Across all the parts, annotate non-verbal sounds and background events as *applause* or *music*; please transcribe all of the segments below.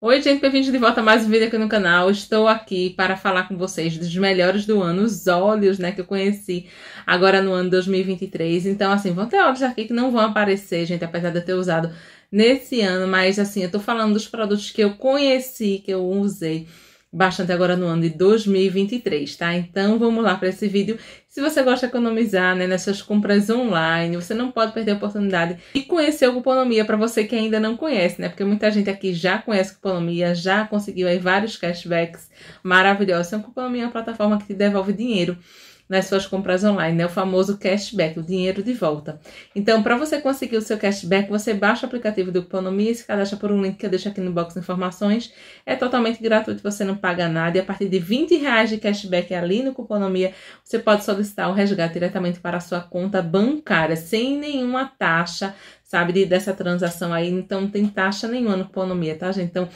Oi, gente, bem-vindos de volta a mais um vídeo aqui no canal. Estou aqui para falar com vocês dos melhores do ano, os olhos, né, que eu conheci agora no ano 2023. Então, assim, vão ter olhos aqui que não vão aparecer, gente, apesar de eu ter usado nesse ano, mas, assim, eu tô falando dos produtos que eu conheci, que eu usei bastante agora no ano de 2023, tá? Então vamos lá para esse vídeo. Se você gosta de economizar né, nessas compras online, você não pode perder a oportunidade de conhecer a Cuponomia para você que ainda não conhece, né? Porque muita gente aqui já conhece a Cuponomia, já conseguiu aí vários cashbacks maravilhosos. Então, é a Cuponomia é uma plataforma que te devolve dinheiro nas suas compras online, né? o famoso cashback, o dinheiro de volta. Então, para você conseguir o seu cashback, você baixa o aplicativo do Economia e se cadastra por um link que eu deixo aqui no box de informações. É totalmente gratuito, você não paga nada e a partir de 20 reais de cashback ali no Cuponomia, você pode solicitar o resgate diretamente para a sua conta bancária, sem nenhuma taxa, sabe, dessa transação aí. Então, não tem taxa nenhuma no Cuponomia, tá, gente? Então,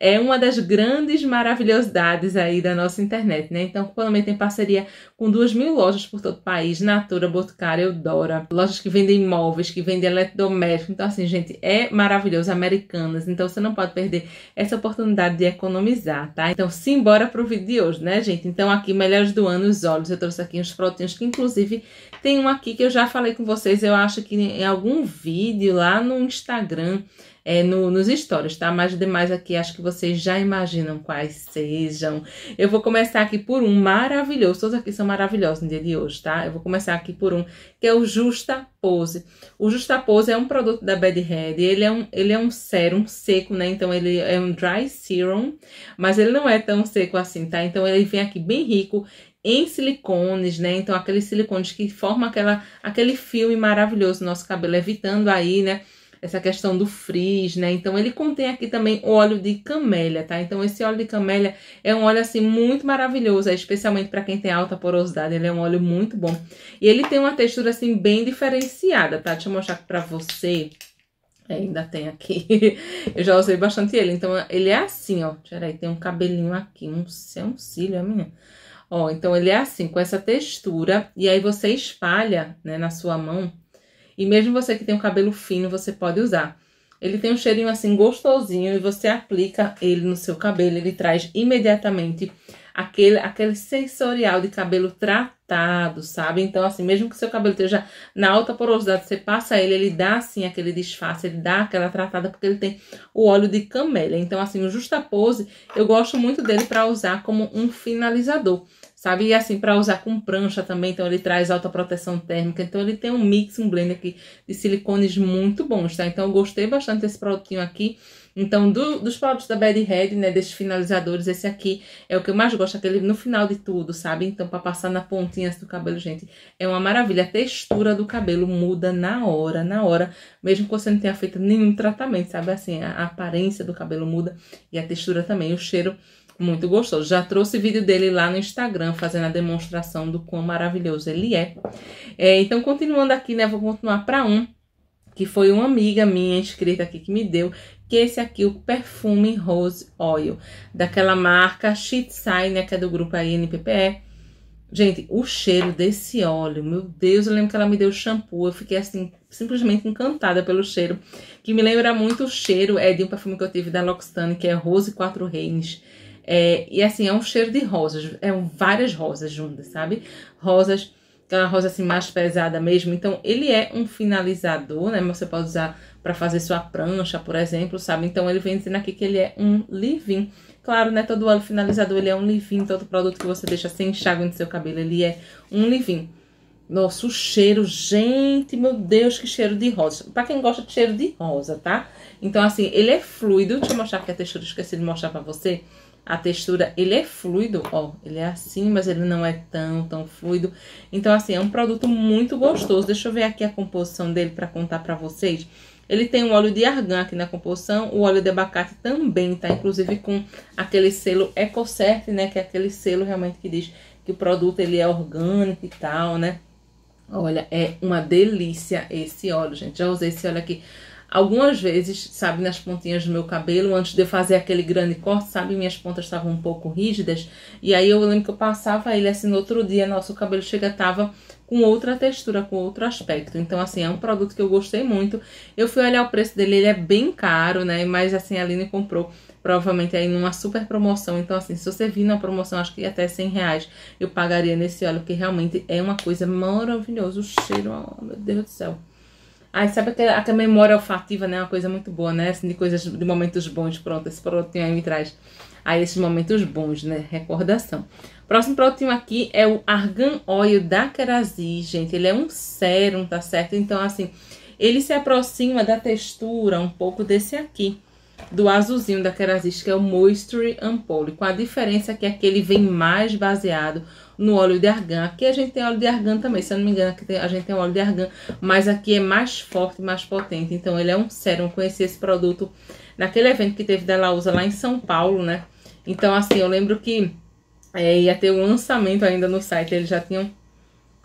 é uma das grandes maravilhosidades aí da nossa internet, né? Então, Economia tem parceria com duas mil lojas por todo o país, Natura, Boticário, Eudora, lojas que vendem imóveis, que vendem eletrodomésticos. Então, assim, gente, é maravilhoso, americanas. Então, você não pode perder essa oportunidade de economizar, tá? Então, simbora pro vídeo de hoje, né, gente? Então, aqui, melhores do ano, os olhos. Eu trouxe aqui uns produtinhos que, inclusive, tem um aqui que eu já falei com vocês, eu acho que em algum vídeo lá no Instagram, é, no, nos stories, tá? Mas demais aqui acho que vocês já imaginam quais sejam. Eu vou começar aqui por um maravilhoso, todos aqui são maravilhosos no dia de hoje, tá? Eu vou começar aqui por um que é o Justa Pose. O Justa Pose é um produto da Bad Head, ele é um, ele é um sérum seco, né? Então ele é um dry serum, mas ele não é tão seco assim, tá? Então ele vem aqui bem rico em silicones, né? Então, aqueles silicones que formam aquela, aquele filme maravilhoso no nosso cabelo, evitando aí, né? essa questão do frizz, né? Então ele contém aqui também óleo de camélia, tá? Então esse óleo de camélia é um óleo assim muito maravilhoso, especialmente para quem tem alta porosidade, ele é um óleo muito bom. E ele tem uma textura assim bem diferenciada, tá? Deixa eu mostrar aqui para você. É, ainda tem aqui. *laughs* Eu já usei bastante ele. Então, ele é assim, ó. Peraí, tem um cabelinho aqui. Um, é um cílio, é minha. Ó, então ele é assim, com essa textura. E aí você espalha, né, na sua mão e mesmo você que tem o um cabelo fino, você pode usar. Ele tem um cheirinho assim gostosinho e você aplica ele no seu cabelo, ele traz imediatamente aquele, aquele sensorial de cabelo tratado, sabe? Então, assim, mesmo que seu cabelo esteja na alta porosidade, você passa ele, ele dá, assim, aquele disfarce, ele dá aquela tratada, porque ele tem o óleo de camélia. Então, assim, o Justa Pose eu gosto muito dele para usar como um finalizador sabe? E assim, para usar com prancha também, então ele traz alta proteção térmica. Então ele tem um mix, um blend aqui de silicones muito bons, tá? Então eu gostei bastante desse produtinho aqui. Então, do, dos produtos da Bad Head, né, desses finalizadores, esse aqui é o que eu mais gosto, aquele no final de tudo, sabe? Então, para passar na pontinha do cabelo, gente, é uma maravilha. A textura do cabelo muda na hora, na hora, mesmo que você não tenha feito nenhum tratamento, sabe? Assim, a, a aparência do cabelo muda e a textura também, o cheiro muito gostoso. Já trouxe vídeo dele lá no Instagram, fazendo a demonstração do quão maravilhoso ele é. é então, continuando aqui, né, vou continuar para um que foi uma amiga minha inscrita aqui que me deu, que esse aqui, o perfume Rose Oil, daquela marca Shitsai, né, que é do grupo aí NPPE. Gente, o cheiro desse óleo, meu Deus, eu lembro que ela me deu shampoo, eu fiquei assim, simplesmente encantada pelo cheiro, que me lembra muito o cheiro é de um perfume que eu tive da L'Occitane, que é Rose Quatro Reis. É, e assim, é um cheiro de rosas, é um, várias rosas juntas, sabe? Rosas então, rosa assim mais pesada mesmo. Então, ele é um finalizador, né? Você pode usar para fazer sua prancha, por exemplo, sabe? Então, ele vem dizendo aqui que ele é um leave-in. Claro, né? Todo óleo finalizador, ele é um leave-in. Todo produto que você deixa sem enxágue no seu cabelo, ele é um leave-in. Nossa, o cheiro, gente, meu Deus, que cheiro de rosa. Pra quem gosta de cheiro de rosa, tá? Então, assim, ele é fluido. Deixa eu mostrar aqui a textura, esqueci de mostrar pra você a textura, ele é fluido, ó, ele é assim, mas ele não é tão, tão fluido. Então, assim, é um produto muito gostoso. Deixa eu ver aqui a composição dele para contar para vocês. Ele tem o óleo de argan aqui na composição, o óleo de abacate também, tá? Inclusive com aquele selo EcoCert, né? Que é aquele selo realmente que diz que o produto ele é orgânico e tal, né? Olha, é uma delícia esse óleo, gente. Já usei esse óleo aqui Algumas vezes, sabe, nas pontinhas do meu cabelo, antes de eu fazer aquele grande corte, sabe, minhas pontas estavam um pouco rígidas. E aí eu lembro que eu passava ele assim, no outro dia, nosso cabelo chega, tava com outra textura, com outro aspecto. Então, assim, é um produto que eu gostei muito. Eu fui olhar o preço dele, ele é bem caro, né? Mas, assim, a Aline comprou provavelmente aí numa super promoção. Então, assim, se você vir numa promoção, acho que até 100 reais eu pagaria nesse óleo, que realmente é uma coisa maravilhosa. O cheiro, oh, meu Deus do céu. Aí sabe aquela, aquela memória olfativa, né? É uma coisa muito boa, né? Assim, de coisas, de momentos bons. Pronto, esse produtinho aí me traz aí esses momentos bons, né? Recordação. Próximo produtinho aqui é o Argan Oil da Kerasi, gente. Ele é um sérum, tá certo? Então, assim, ele se aproxima da textura um pouco desse aqui. Do azulzinho da Kerasi, que é o Moisture Ampoule. Com a diferença que aquele vem mais baseado no óleo de argan. Aqui a gente tem óleo de argan também, se eu não me engano, aqui a gente tem óleo de argan, mas aqui é mais forte, mais potente. Então ele é um sérum. Eu conheci esse produto naquele evento que teve da Lausa lá em São Paulo, né? Então, assim, eu lembro que é, ia ter um lançamento ainda no site, eles já tinham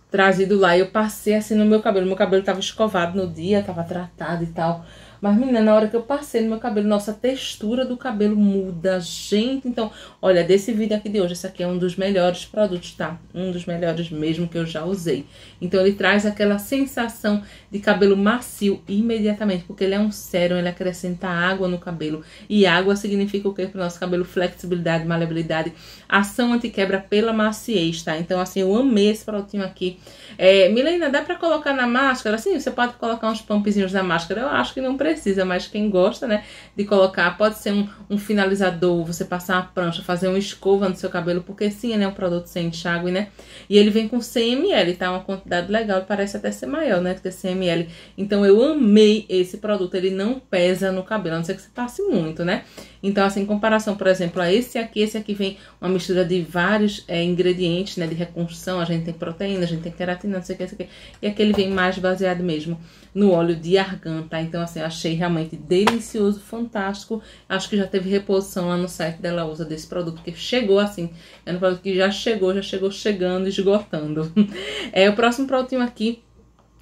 trazido lá. Eu passei assim no meu cabelo, meu cabelo tava escovado no dia, tava tratado e tal. Mas, menina, na hora que eu passei no meu cabelo, nossa, a textura do cabelo muda, gente. Então, olha, desse vídeo aqui de hoje, esse aqui é um dos melhores produtos, tá? Um dos melhores mesmo que eu já usei. Então, ele traz aquela sensação de cabelo macio imediatamente, porque ele é um sérum, ele acrescenta água no cabelo. E água significa o quê para o nosso cabelo? Flexibilidade, maleabilidade, ação anti-quebra pela maciez, tá? Então, assim, eu amei esse produtinho aqui. É, Milena, dá para colocar na máscara? Sim, você pode colocar uns pumpzinhos na máscara. Eu acho que não precisa precisa, mas quem gosta, né, de colocar, pode ser um, um finalizador, você passar uma prancha, fazer uma escova no seu cabelo, porque sim, ele é um produto sem enxágue, né? E ele vem com 100 ml, tá? Uma quantidade legal, parece até ser maior, né, do que 100 ml. Então eu amei esse produto, ele não pesa no cabelo, a não ser que você passe muito, né? Então, assim, em comparação, por exemplo, a esse aqui, esse aqui vem uma mistura de vários é, ingredientes, né, de reconstrução, a gente tem proteína, a gente tem queratina, não sei o que, não sei o que. E aquele vem mais baseado mesmo no óleo de argan, tá? Então, assim, achei realmente delicioso, fantástico. Acho que já teve reposição lá no site dela usa desse produto, que chegou assim. É um produto que já chegou, já chegou chegando, esgotando. *laughs* é, o próximo produtinho aqui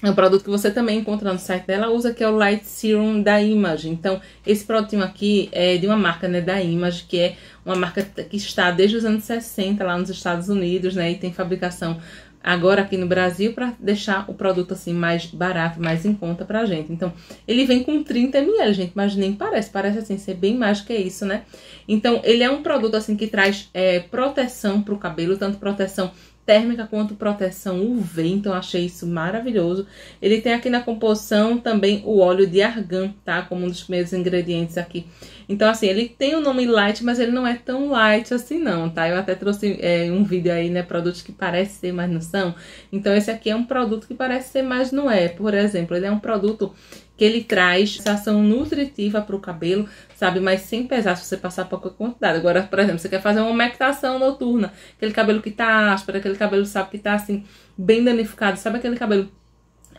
é um produto que você também encontra no site dela, usa que é o Light Serum da Image. Então, esse produto aqui é de uma marca, né, da Image, que é uma marca que está desde os anos 60 lá nos Estados Unidos, né, e tem fabricação agora aqui no Brasil para deixar o produto assim mais barato, mais em conta pra gente. Então, ele vem com 30 ml, gente, mas nem parece, parece assim ser bem mais que isso, né? Então, ele é um produto assim que traz é, proteção pro cabelo, tanto proteção térmica quanto proteção UV, então achei isso maravilhoso. Ele tem aqui na composição também o óleo de argan, tá? Como um dos primeiros ingredientes aqui. Então, assim, ele tem o nome light, mas ele não é tão light assim não, tá? Eu até trouxe é, um vídeo aí, né, produtos que parecem ser, mas não são. Então, esse aqui é um produto que parece ser, mas não é. Por exemplo, ele é um produto que ele traz essa ação nutritiva para o cabelo, sabe? Mas sem pesar se você passar pouca quantidade. Agora, por exemplo, você quer fazer uma umectação noturna, aquele cabelo que tá áspero, aquele cabelo, sabe, que tá assim, bem danificado, sabe aquele cabelo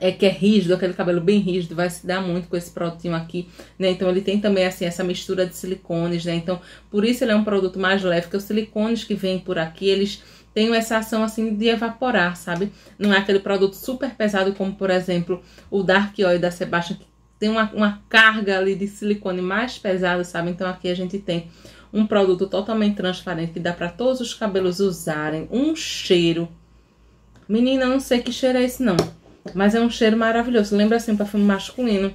é que é rígido, aquele cabelo bem rígido, vai se dar muito com esse produtinho aqui, né? Então ele tem também assim essa mistura de silicones, né? Então, por isso ele é um produto mais leve, porque os silicones que vêm por aqui, eles têm essa ação assim de evaporar, sabe? Não é aquele produto super pesado como, por exemplo, o Dark Oil da Sebastian que tem uma, uma carga ali de silicone mais pesada, sabe? Então aqui a gente tem um produto totalmente transparente que dá para todos os cabelos usarem. Um cheiro. Menina, não sei que cheiro é esse não, mas é um cheiro maravilhoso. Lembra assim um perfume masculino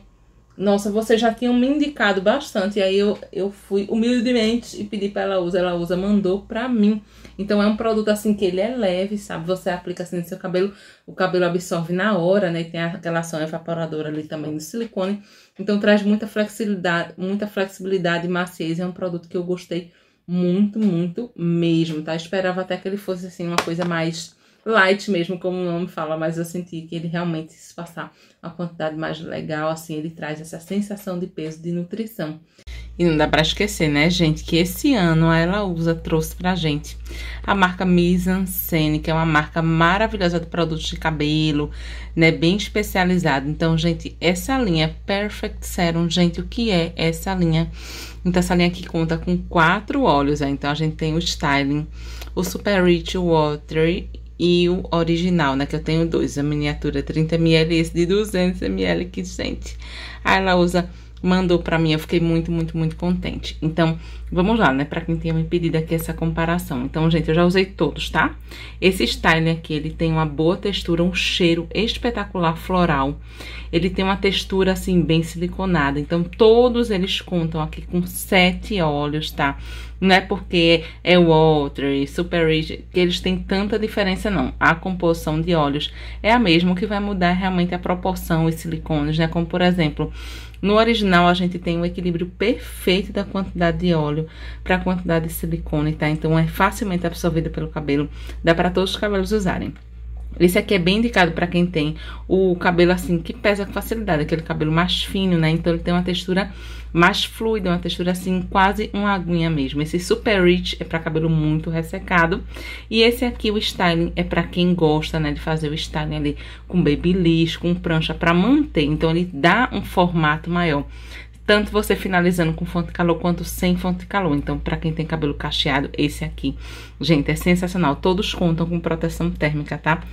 nossa, você já tinha me indicado bastante. E aí eu, eu fui humildemente e pedi para ela usar Ela usa, mandou para mim. Então é um produto assim que ele é leve, sabe? Você aplica assim no seu cabelo, o cabelo absorve na hora, né? E tem aquela ação evaporadora ali também no silicone. Então traz muita flexibilidade, muita flexibilidade e maciez. É um produto que eu gostei muito, muito mesmo, tá? esperava até que ele fosse assim uma coisa mais light mesmo, como o nome fala, mas eu senti que ele realmente, se passar uma quantidade mais legal, assim, ele traz essa sensação de peso, de nutrição. E não dá para esquecer, né, gente, que esse ano a Ela Usa trouxe pra gente a marca Mise Scene, que é uma marca maravilhosa de produtos de cabelo, né, bem especializada. Então, gente, essa linha é Perfect Serum, gente, o que é essa linha? Então, essa linha aqui conta com quatro óleos, né? então a gente tem o Styling, o Super Rich Water e o original, né? Que eu tenho dois, a miniatura 30ml e esse de 200ml, que, gente, aí ela usa mandou para mim, eu fiquei muito, muito, muito contente. Então, vamos lá, né, para quem tenha me pedido aqui essa comparação. Então, gente, eu já usei todos, tá? Esse styling aqui, ele tem uma boa textura, um cheiro espetacular floral. Ele tem uma textura, assim, bem siliconada. Então, todos eles contam aqui com sete óleos, tá? Não é porque é Water e Super Rich que eles têm tanta diferença, não. A composição de óleos é a mesma, que vai mudar é realmente a proporção e silicones, né? Como, por exemplo, no original a gente tem um equilíbrio perfeito da quantidade de óleo para a quantidade de silicone, tá? Então, é facilmente absorvido pelo cabelo. Dá para todos os cabelos usarem. Esse aqui é bem indicado para quem tem o cabelo assim que pesa com facilidade, aquele cabelo mais fino, né? Então ele tem uma textura mais fluida, uma textura assim quase uma aguinha mesmo. Esse Super Rich é para cabelo muito ressecado e esse aqui o styling é para quem gosta, né, de fazer o styling ali com babyliss, com prancha para manter. Então ele dá um formato maior tanto você finalizando com fonte calor quanto sem fonte calor. Então, para quem tem cabelo cacheado, esse aqui, gente, é sensacional. Todos contam com proteção térmica, tá?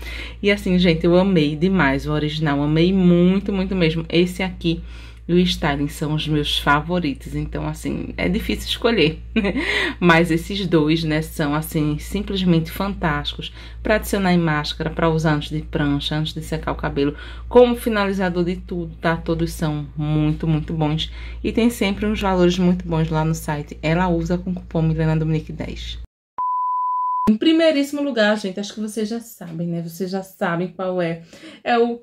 E assim, gente, eu amei demais o original, amei muito, muito mesmo. Esse aqui e o styling são os meus favoritos. Então, assim, é difícil escolher. *laughs* Mas esses dois, né, são, assim, simplesmente fantásticos para adicionar em máscara, para usar antes de prancha, antes de secar o cabelo, como finalizador de tudo, tá? Todos são muito, muito bons e tem sempre uns valores muito bons lá no site. Ela usa com o cupom Milena Dominique 10. Em primeiríssimo lugar, gente, acho que vocês já sabem, né? Vocês já sabem qual é. É o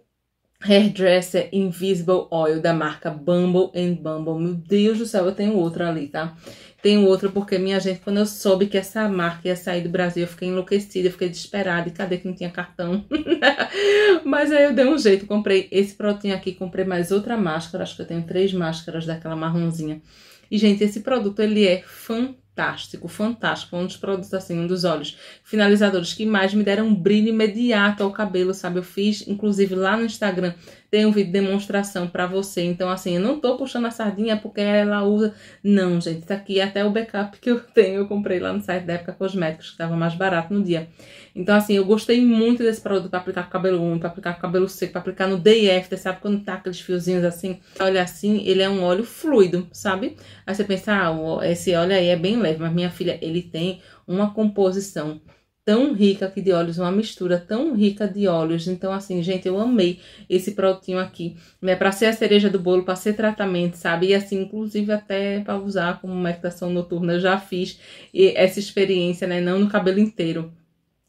Hairdresser Invisible Oil da marca Bumble and Bumble. Meu Deus do céu, eu tenho outro ali, tá? Tenho outro porque, minha gente, quando eu soube que essa marca ia sair do Brasil, eu fiquei enlouquecida, eu fiquei desesperada. E cadê que não tinha cartão? *laughs* Mas aí eu dei um jeito, comprei esse produtinho aqui, comprei mais outra máscara. Acho que eu tenho três máscaras daquela marronzinha. E, gente, esse produto, ele é fantástico fantástico, fantástico. Um dos produtos, assim, um dos olhos finalizadores que mais me deram um brilho imediato ao cabelo, sabe? Eu fiz, inclusive, lá no Instagram tem um vídeo de demonstração para você. Então, assim, eu não tô puxando a sardinha porque ela usa. Não, gente, tá aqui até o backup que eu *laughs* tenho. Eu comprei lá no site da Época Cosméticos, que estava mais barato no dia. Então, assim, eu gostei muito desse produto para aplicar com cabelo úmido, para aplicar com cabelo seco, para aplicar no day after, sabe? Quando tá aqueles fiozinhos assim, olha assim, ele é um óleo fluido, sabe? Aí você pensa, ah, esse óleo aí é bem leve, mas minha filha, ele tem uma composição tão rica aqui de óleos, uma mistura tão rica de óleos. Então, assim, gente, eu amei esse produtinho aqui, né? Pra ser a cereja do bolo, pra ser tratamento, sabe? E assim, inclusive até pra usar como meditação noturna, eu já fiz essa experiência, né? Não no cabelo inteiro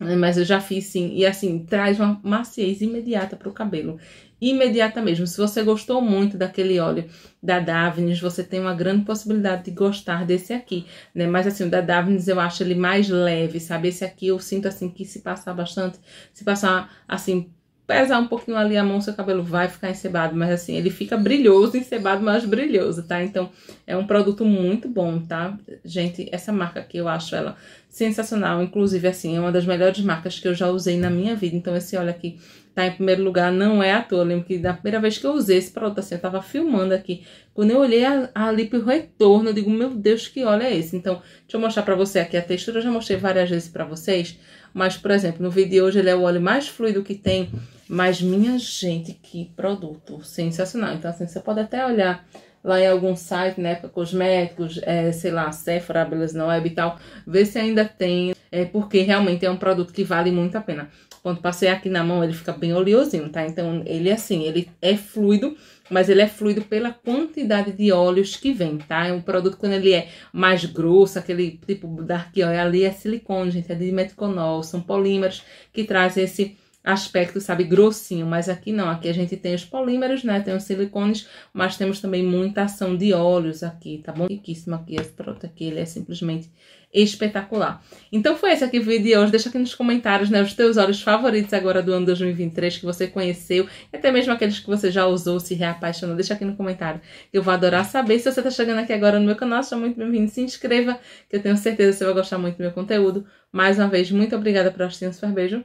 né? Mas eu já fiz sim. E assim, traz uma maciez imediata para o cabelo. Imediata mesmo. Se você gostou muito daquele óleo da Davines, você tem uma grande possibilidade de gostar desse aqui, né? Mas assim, o da Davines eu acho ele mais leve, sabe? Esse aqui eu sinto assim que se passar bastante, se passar assim pesar um pouquinho ali a mão, seu cabelo vai ficar encebado, mas assim, ele fica brilhoso, encebado, mas brilhoso, tá? Então, é um produto muito bom, tá? Gente, essa marca aqui, eu acho ela sensacional, inclusive, assim, é uma das melhores marcas que eu já usei na minha vida, então esse óleo aqui tá em primeiro lugar, não é à toa, eu lembro que da primeira vez que eu usei esse produto, assim, eu tava filmando aqui, quando eu olhei a, ali pro retorno, eu digo, meu Deus, que óleo é esse? Então, deixa eu mostrar pra você aqui a textura, eu já mostrei várias vezes pra vocês, mas, por exemplo, no vídeo de hoje ele é o óleo mais fluido que tem, mas, minha gente, que produto sensacional. Então, assim, você pode até olhar lá em algum site, né, cosméticos, é, sei lá, Sephora, Beleza na Web e tal, ver se ainda tem, é, porque realmente é um produto que vale muito a pena. Quando passei aqui na mão, ele fica bem oleosinho, tá? Então, ele assim, ele é fluido, mas ele é fluido pela quantidade de óleos que vem, tá? É um produto quando ele é mais grosso, aquele tipo dark oil ali é silicone, gente, é de meticonol, são polímeros que trazem esse aspecto, sabe, grossinho, mas aqui não, aqui a gente tem os polímeros, né, tem os silicones, mas temos também muita ação de óleos aqui, tá bom? Riquíssimo aqui esse produto aqui, ele é simplesmente espetacular. Então foi esse aqui o vídeo de hoje, deixa aqui nos comentários, né, os teus óleos favoritos agora do ano 2023 que você conheceu, e até mesmo aqueles que você já usou, se reapaixonou, deixa aqui no comentário, eu vou adorar saber. Se você tá chegando aqui agora no meu canal, seja muito bem-vindo, se inscreva, que eu tenho certeza que você vai gostar muito do meu conteúdo. Mais uma vez, muito obrigada por assistir, um super beijo.